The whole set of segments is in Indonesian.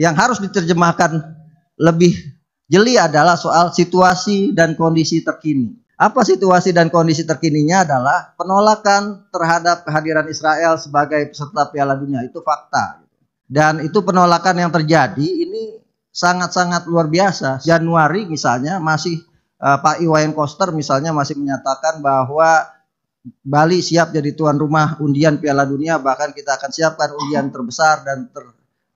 yang harus diterjemahkan lebih jeli adalah soal situasi dan kondisi terkini. Apa situasi dan kondisi terkininya adalah penolakan terhadap kehadiran Israel sebagai peserta Piala Dunia itu fakta. Dan itu penolakan yang terjadi ini sangat-sangat luar biasa. Januari misalnya masih uh, Pak Iwayan Koster misalnya masih menyatakan bahwa Bali siap jadi tuan rumah undian Piala Dunia bahkan kita akan siapkan undian terbesar dan ter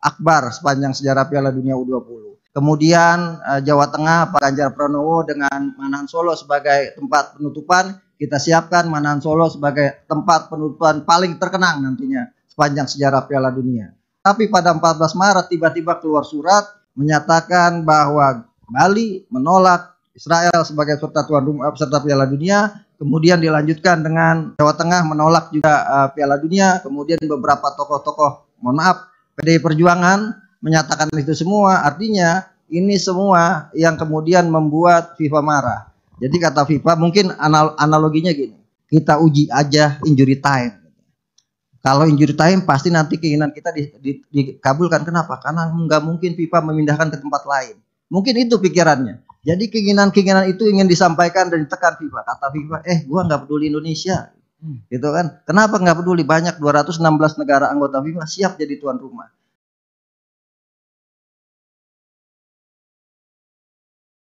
akbar sepanjang sejarah Piala Dunia U20. Kemudian eh, Jawa Tengah Pak Ganjar Pranowo dengan Manahan Solo sebagai tempat penutupan, kita siapkan Manahan Solo sebagai tempat penutupan paling terkenang nantinya sepanjang sejarah Piala Dunia. Tapi pada 14 Maret tiba-tiba keluar surat menyatakan bahwa Bali menolak Israel sebagai peserta tuan rumah eh, peserta Piala Dunia, kemudian dilanjutkan dengan Jawa Tengah menolak juga uh, Piala Dunia, kemudian beberapa tokoh-tokoh mohon maaf PDI Perjuangan menyatakan itu semua, artinya ini semua yang kemudian membuat FIFA marah. Jadi kata FIFA mungkin anal analoginya gini, kita uji aja injury time. Kalau injury time pasti nanti keinginan kita di, di, dikabulkan. Kenapa? Karena nggak mungkin FIFA memindahkan ke tempat lain. Mungkin itu pikirannya. Jadi keinginan-keinginan itu ingin disampaikan dan ditekan FIFA. Kata FIFA, eh gua nggak peduli Indonesia. Hmm. Gitu kan? Kenapa nggak peduli banyak 216 negara anggota FIFA siap jadi tuan rumah.